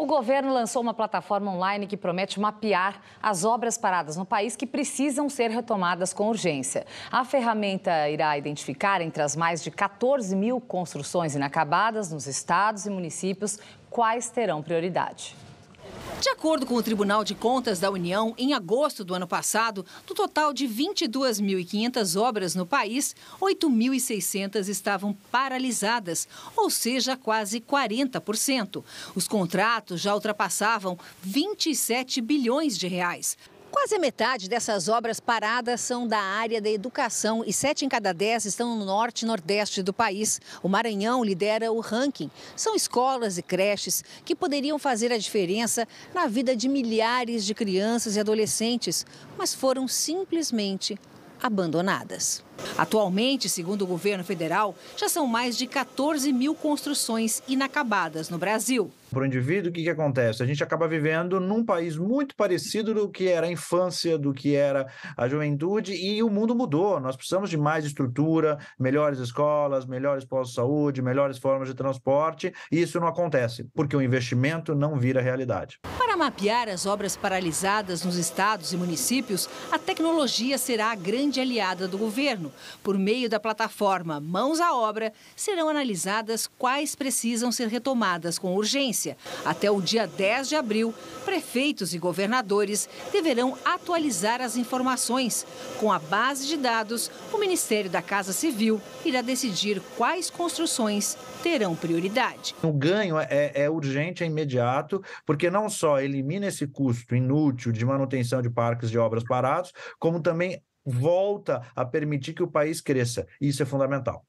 O governo lançou uma plataforma online que promete mapear as obras paradas no país que precisam ser retomadas com urgência. A ferramenta irá identificar entre as mais de 14 mil construções inacabadas nos estados e municípios quais terão prioridade. De acordo com o Tribunal de Contas da União, em agosto do ano passado, do total de 22.500 obras no país, 8.600 estavam paralisadas, ou seja, quase 40%. Os contratos já ultrapassavam 27 bilhões de reais. Quase a metade dessas obras paradas são da área da educação e sete em cada dez estão no norte e nordeste do país. O Maranhão lidera o ranking. São escolas e creches que poderiam fazer a diferença na vida de milhares de crianças e adolescentes, mas foram simplesmente abandonadas. Atualmente, segundo o governo federal, já são mais de 14 mil construções inacabadas no Brasil. Para o indivíduo, o que, que acontece? A gente acaba vivendo num país muito parecido do que era a infância, do que era a juventude, e o mundo mudou. Nós precisamos de mais estrutura, melhores escolas, melhores postos de saúde, melhores formas de transporte, e isso não acontece, porque o investimento não vira realidade mapear as obras paralisadas nos estados e municípios, a tecnologia será a grande aliada do governo. Por meio da plataforma Mãos à Obra, serão analisadas quais precisam ser retomadas com urgência. Até o dia 10 de abril, prefeitos e governadores deverão atualizar as informações. Com a base de dados, o Ministério da Casa Civil irá decidir quais construções terão prioridade. O ganho é, é urgente, é imediato, porque não só ele elimina esse custo inútil de manutenção de parques de obras parados, como também volta a permitir que o país cresça. Isso é fundamental.